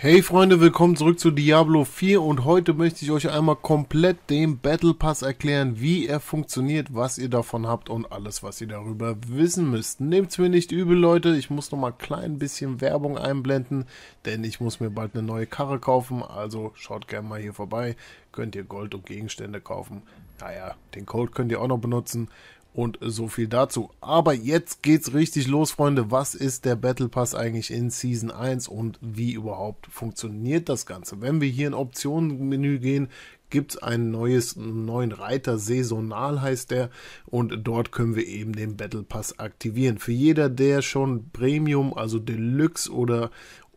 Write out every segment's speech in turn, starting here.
Hey Freunde, willkommen zurück zu Diablo 4 und heute möchte ich euch einmal komplett den Battle Pass erklären, wie er funktioniert, was ihr davon habt und alles, was ihr darüber wissen müsst. Nehmt's mir nicht übel, Leute, ich muss noch mal klein bisschen Werbung einblenden, denn ich muss mir bald eine neue Karre kaufen, also schaut gerne mal hier vorbei, könnt ihr Gold und Gegenstände kaufen. Naja, den Code könnt ihr auch noch benutzen. Und so viel dazu. Aber jetzt geht's richtig los, Freunde. Was ist der Battle Pass eigentlich in Season 1 und wie überhaupt funktioniert das Ganze? Wenn wir hier in Optionenmenü gehen, gibt es ein neues, einen neuen Reiter, saisonal heißt der, und dort können wir eben den Battle Pass aktivieren. Für jeder, der schon Premium, also Deluxe oder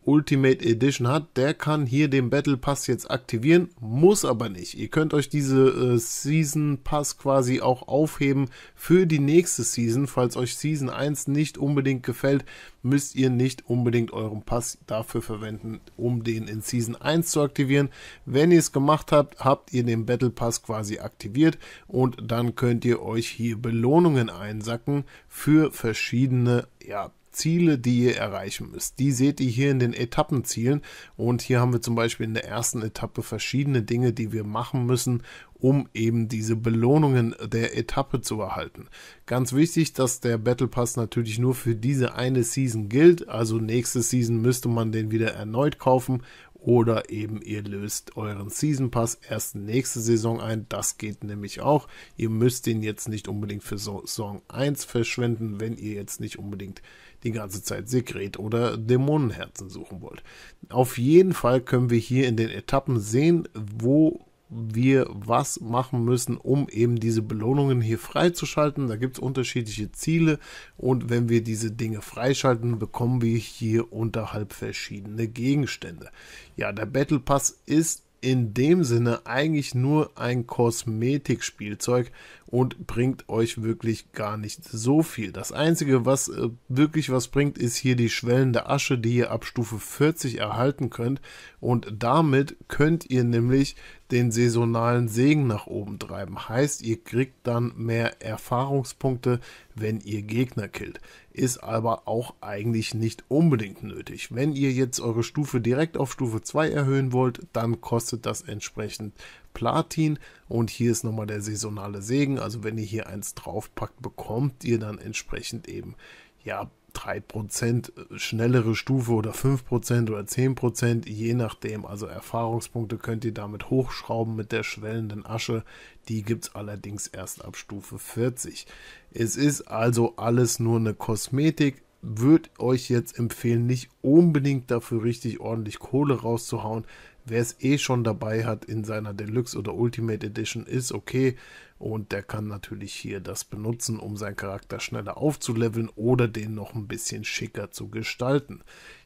Ultimate Edition hat, der kann hier den Battle Pass jetzt aktivieren, muss aber nicht. Ihr könnt euch diese äh, Season Pass quasi auch aufheben für die nächste Season. Falls euch Season 1 nicht unbedingt gefällt, müsst ihr nicht unbedingt euren Pass dafür verwenden, um den in Season 1 zu aktivieren. Wenn ihr es gemacht habt, habt ihr den Battle Pass quasi aktiviert und dann könnt ihr euch hier Belohnungen einsacken für verschiedene ja, Ziele, die ihr erreichen müsst. Die seht ihr hier in den Etappenzielen und hier haben wir zum Beispiel in der ersten Etappe verschiedene Dinge, die wir machen müssen, um eben diese Belohnungen der Etappe zu erhalten. Ganz wichtig, dass der Battle Pass natürlich nur für diese eine Season gilt, also nächste Season müsste man den wieder erneut kaufen oder eben ihr löst euren Season Pass erst nächste Saison ein. Das geht nämlich auch. Ihr müsst den jetzt nicht unbedingt für Saison 1 verschwenden, wenn ihr jetzt nicht unbedingt die ganze Zeit Sekret oder Dämonenherzen suchen wollt. Auf jeden Fall können wir hier in den Etappen sehen, wo wir was machen müssen, um eben diese Belohnungen hier freizuschalten. Da gibt es unterschiedliche Ziele und wenn wir diese Dinge freischalten, bekommen wir hier unterhalb verschiedene Gegenstände. Ja, der Battle Pass ist in dem Sinne eigentlich nur ein Kosmetikspielzeug und bringt euch wirklich gar nicht so viel. Das einzige, was äh, wirklich was bringt, ist hier die schwellende Asche, die ihr ab Stufe 40 erhalten könnt und damit könnt ihr nämlich den saisonalen Segen nach oben treiben. Heißt, ihr kriegt dann mehr Erfahrungspunkte, wenn ihr Gegner killt. Ist aber auch eigentlich nicht unbedingt nötig. Wenn ihr jetzt eure Stufe direkt auf Stufe 2 erhöhen wollt, dann kostet das entsprechend Platin. Und hier ist nochmal der saisonale Segen. Also wenn ihr hier eins draufpackt, bekommt ihr dann entsprechend eben ja, 3% äh, schnellere Stufe oder 5% oder 10%, je nachdem. Also Erfahrungspunkte könnt ihr damit hochschrauben mit der schwellenden Asche. Die gibt es allerdings erst ab Stufe 40. Es ist also alles nur eine Kosmetik. Würde euch jetzt empfehlen, nicht unbedingt dafür richtig ordentlich Kohle rauszuhauen. Wer es eh schon dabei hat in seiner Deluxe oder Ultimate Edition, ist okay. Und der kann natürlich hier das benutzen, um seinen Charakter schneller aufzuleveln oder den noch ein bisschen schicker zu gestalten.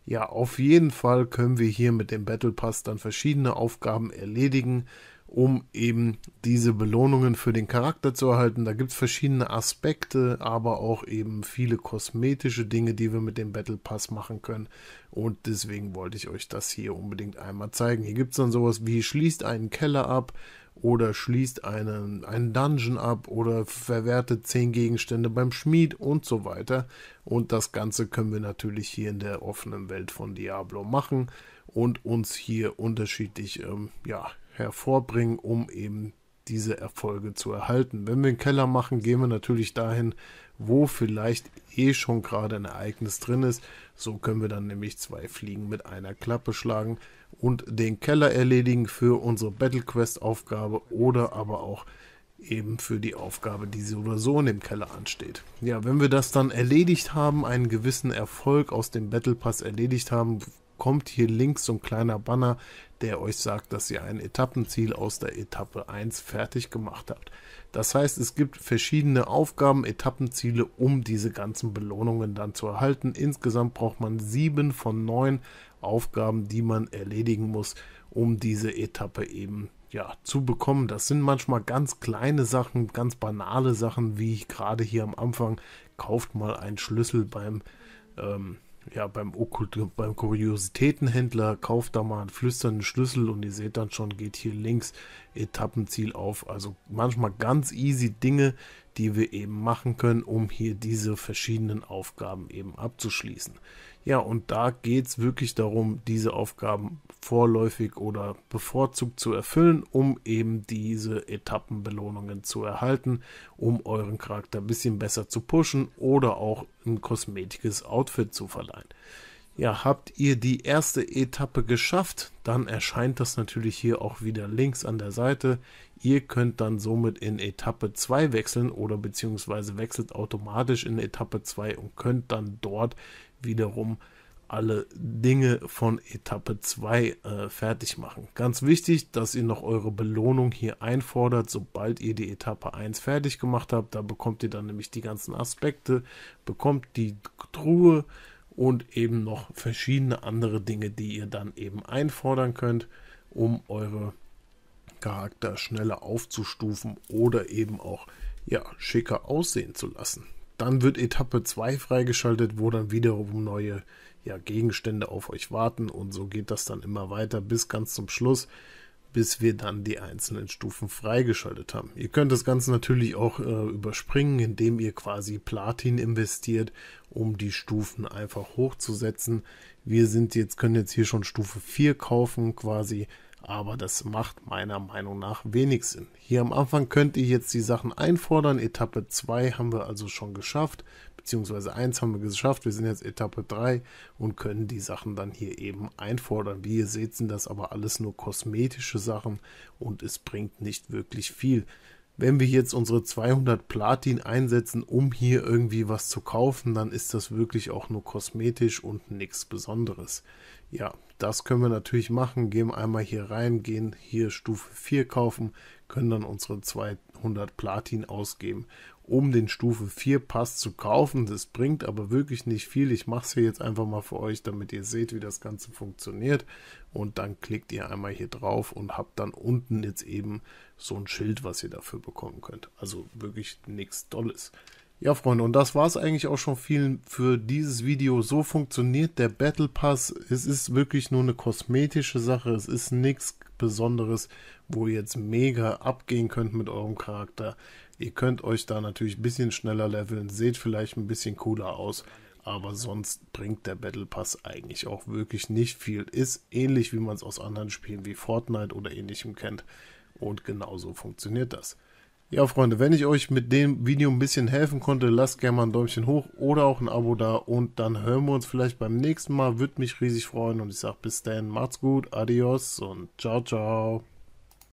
Ja, auf jeden Fall können wir hier mit dem Battle Pass dann verschiedene Aufgaben erledigen um eben diese Belohnungen für den Charakter zu erhalten. Da gibt es verschiedene Aspekte, aber auch eben viele kosmetische Dinge, die wir mit dem Battle Pass machen können. Und deswegen wollte ich euch das hier unbedingt einmal zeigen. Hier gibt es dann sowas wie, schließt einen Keller ab oder schließt einen, einen Dungeon ab oder verwertet zehn Gegenstände beim Schmied und so weiter. Und das Ganze können wir natürlich hier in der offenen Welt von Diablo machen und uns hier unterschiedlich ähm, ja, hervorbringen, um eben diese Erfolge zu erhalten. Wenn wir einen Keller machen, gehen wir natürlich dahin, wo vielleicht eh schon gerade ein Ereignis drin ist. So können wir dann nämlich zwei Fliegen mit einer Klappe schlagen und den Keller erledigen für unsere Battle Quest Aufgabe oder aber auch eben für die Aufgabe, die so oder so in dem Keller ansteht. Ja, wenn wir das dann erledigt haben, einen gewissen Erfolg aus dem Battle Pass erledigt haben, kommt hier links so ein kleiner Banner, der euch sagt, dass ihr ein Etappenziel aus der Etappe 1 fertig gemacht habt. Das heißt, es gibt verschiedene Aufgaben, Etappenziele, um diese ganzen Belohnungen dann zu erhalten. Insgesamt braucht man sieben von neun Aufgaben, die man erledigen muss, um diese Etappe eben ja, zu bekommen. Das sind manchmal ganz kleine Sachen, ganz banale Sachen, wie ich gerade hier am Anfang, kauft mal einen Schlüssel beim ähm, ja, beim, beim Kuriositätenhändler kauft da mal einen flüsternden Schlüssel und ihr seht dann schon, geht hier links Etappenziel auf. Also manchmal ganz easy Dinge, die wir eben machen können, um hier diese verschiedenen Aufgaben eben abzuschließen. Ja, und da geht es wirklich darum, diese Aufgaben vorläufig oder bevorzugt zu erfüllen, um eben diese Etappenbelohnungen zu erhalten, um euren Charakter ein bisschen besser zu pushen oder auch ein kosmetisches Outfit zu verleihen. Ja, habt ihr die erste Etappe geschafft, dann erscheint das natürlich hier auch wieder links an der Seite. Ihr könnt dann somit in Etappe 2 wechseln oder beziehungsweise wechselt automatisch in Etappe 2 und könnt dann dort wiederum alle Dinge von Etappe 2 äh, fertig machen. Ganz wichtig, dass ihr noch eure Belohnung hier einfordert, sobald ihr die Etappe 1 fertig gemacht habt. Da bekommt ihr dann nämlich die ganzen Aspekte, bekommt die Truhe, und eben noch verschiedene andere Dinge, die ihr dann eben einfordern könnt, um eure Charakter schneller aufzustufen oder eben auch ja, schicker aussehen zu lassen. Dann wird Etappe 2 freigeschaltet, wo dann wiederum neue ja, Gegenstände auf euch warten und so geht das dann immer weiter bis ganz zum Schluss, bis wir dann die einzelnen Stufen freigeschaltet haben. Ihr könnt das Ganze natürlich auch äh, überspringen, indem ihr quasi Platin investiert, um die Stufen einfach hochzusetzen. Wir sind jetzt, können jetzt hier schon Stufe 4 kaufen quasi, aber das macht meiner Meinung nach wenig Sinn. Hier am Anfang könnt ihr jetzt die Sachen einfordern. Etappe 2 haben wir also schon geschafft beziehungsweise eins haben wir geschafft. Wir sind jetzt Etappe 3 und können die Sachen dann hier eben einfordern. Wie ihr seht, sind das aber alles nur kosmetische Sachen und es bringt nicht wirklich viel. Wenn wir jetzt unsere 200 Platin einsetzen, um hier irgendwie was zu kaufen, dann ist das wirklich auch nur kosmetisch und nichts Besonderes. Ja, das können wir natürlich machen. Gehen einmal hier rein, gehen hier Stufe 4 kaufen, können dann unsere 200 Platin ausgeben, um den Stufe 4 Pass zu kaufen. Das bringt aber wirklich nicht viel. Ich mache es hier jetzt einfach mal für euch, damit ihr seht, wie das Ganze funktioniert. Und dann klickt ihr einmal hier drauf und habt dann unten jetzt eben so ein Schild, was ihr dafür bekommen könnt. Also wirklich nichts Tolles. Ja, Freunde, und das war es eigentlich auch schon viel für dieses Video. So funktioniert der Battle Pass. Es ist wirklich nur eine kosmetische Sache. Es ist nichts Besonderes, wo ihr jetzt mega abgehen könnt mit eurem Charakter. Ihr könnt euch da natürlich ein bisschen schneller leveln, seht vielleicht ein bisschen cooler aus, aber sonst bringt der Battle Pass eigentlich auch wirklich nicht viel. Ist ähnlich, wie man es aus anderen Spielen wie Fortnite oder ähnlichem kennt. Und genauso funktioniert das. Ja, Freunde, wenn ich euch mit dem Video ein bisschen helfen konnte, lasst gerne mal ein Däumchen hoch oder auch ein Abo da und dann hören wir uns vielleicht beim nächsten Mal. Würde mich riesig freuen und ich sage bis dann, macht's gut, adios und ciao, ciao.